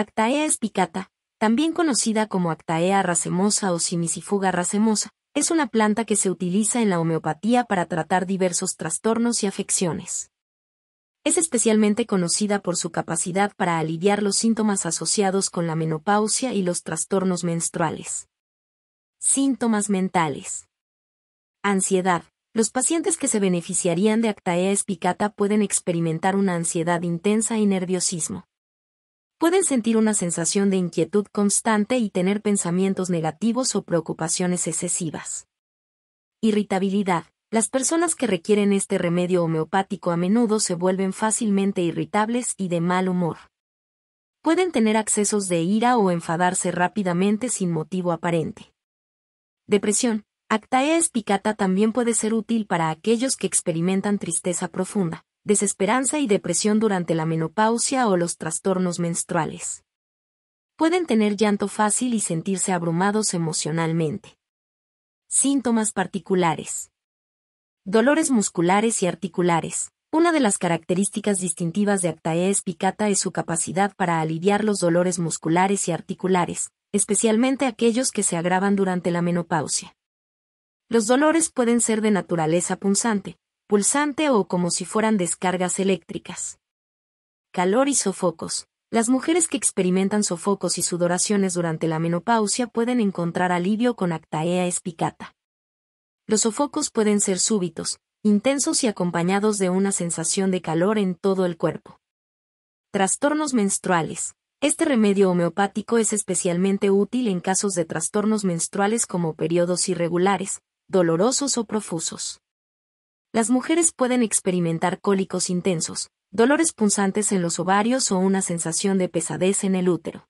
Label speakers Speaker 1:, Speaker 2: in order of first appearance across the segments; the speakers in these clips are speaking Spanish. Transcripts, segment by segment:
Speaker 1: Actaea espicata, también conocida como Actaea racemosa o simisifuga racemosa, es una planta que se utiliza en la homeopatía para tratar diversos trastornos y afecciones. Es especialmente conocida por su capacidad para aliviar los síntomas asociados con la menopausia y los trastornos menstruales. Síntomas mentales. Ansiedad. Los pacientes que se beneficiarían de Actaea espicata pueden experimentar una ansiedad intensa y nerviosismo pueden sentir una sensación de inquietud constante y tener pensamientos negativos o preocupaciones excesivas. Irritabilidad. Las personas que requieren este remedio homeopático a menudo se vuelven fácilmente irritables y de mal humor. Pueden tener accesos de ira o enfadarse rápidamente sin motivo aparente. Depresión. Actaea espicata también puede ser útil para aquellos que experimentan tristeza profunda desesperanza y depresión durante la menopausia o los trastornos menstruales. Pueden tener llanto fácil y sentirse abrumados emocionalmente. Síntomas particulares. Dolores musculares y articulares. Una de las características distintivas de Actaea spicata es su capacidad para aliviar los dolores musculares y articulares, especialmente aquellos que se agravan durante la menopausia. Los dolores pueden ser de naturaleza punzante, pulsante o como si fueran descargas eléctricas. Calor y sofocos. Las mujeres que experimentan sofocos y sudoraciones durante la menopausia pueden encontrar alivio con Actaea espicata. Los sofocos pueden ser súbitos, intensos y acompañados de una sensación de calor en todo el cuerpo. Trastornos menstruales. Este remedio homeopático es especialmente útil en casos de trastornos menstruales como periodos irregulares, dolorosos o profusos. Las mujeres pueden experimentar cólicos intensos, dolores punzantes en los ovarios o una sensación de pesadez en el útero.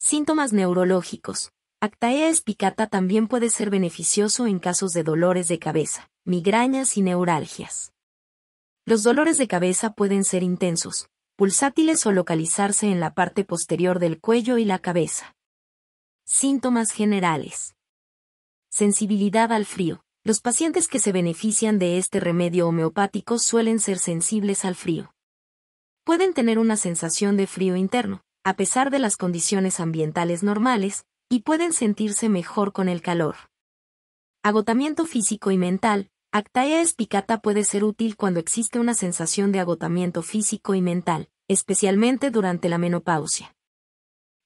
Speaker 1: Síntomas neurológicos. Actaea espicata también puede ser beneficioso en casos de dolores de cabeza, migrañas y neuralgias. Los dolores de cabeza pueden ser intensos, pulsátiles o localizarse en la parte posterior del cuello y la cabeza. Síntomas generales. Sensibilidad al frío. Los pacientes que se benefician de este remedio homeopático suelen ser sensibles al frío. Pueden tener una sensación de frío interno, a pesar de las condiciones ambientales normales, y pueden sentirse mejor con el calor. Agotamiento físico y mental. Actaea espicata puede ser útil cuando existe una sensación de agotamiento físico y mental, especialmente durante la menopausia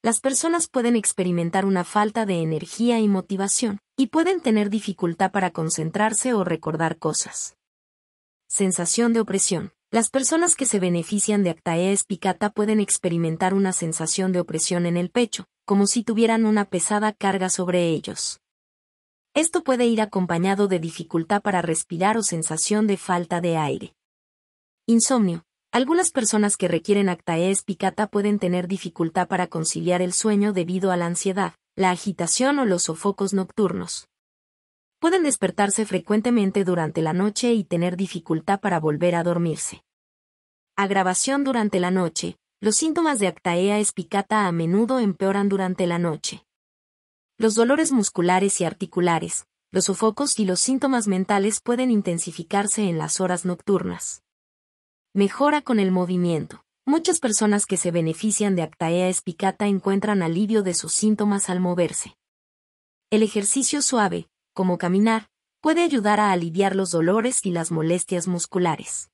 Speaker 1: las personas pueden experimentar una falta de energía y motivación, y pueden tener dificultad para concentrarse o recordar cosas. Sensación de opresión. Las personas que se benefician de Actaea espicata pueden experimentar una sensación de opresión en el pecho, como si tuvieran una pesada carga sobre ellos. Esto puede ir acompañado de dificultad para respirar o sensación de falta de aire. Insomnio. Algunas personas que requieren actaea picata pueden tener dificultad para conciliar el sueño debido a la ansiedad, la agitación o los sofocos nocturnos. Pueden despertarse frecuentemente durante la noche y tener dificultad para volver a dormirse. Agravación durante la noche. Los síntomas de actaea espicata a menudo empeoran durante la noche. Los dolores musculares y articulares, los sofocos y los síntomas mentales pueden intensificarse en las horas nocturnas. Mejora con el movimiento. Muchas personas que se benefician de Actaea espicata encuentran alivio de sus síntomas al moverse. El ejercicio suave, como caminar, puede ayudar a aliviar los dolores y las molestias musculares.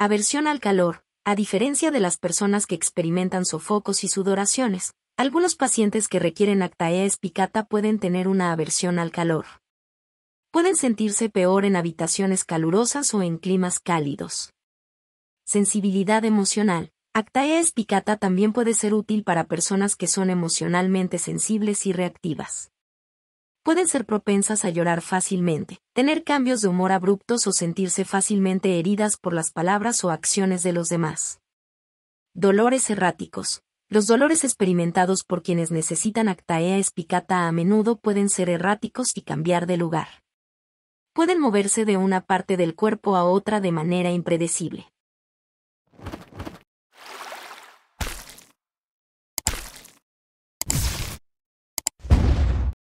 Speaker 1: Aversión al calor. A diferencia de las personas que experimentan sofocos y sudoraciones, algunos pacientes que requieren Actaea espicata pueden tener una aversión al calor. Pueden sentirse peor en habitaciones calurosas o en climas cálidos sensibilidad emocional. Actaea espicata también puede ser útil para personas que son emocionalmente sensibles y reactivas. Pueden ser propensas a llorar fácilmente, tener cambios de humor abruptos o sentirse fácilmente heridas por las palabras o acciones de los demás. Dolores erráticos. Los dolores experimentados por quienes necesitan Actaea espicata a menudo pueden ser erráticos y cambiar de lugar. Pueden moverse de una parte del cuerpo a otra de manera impredecible.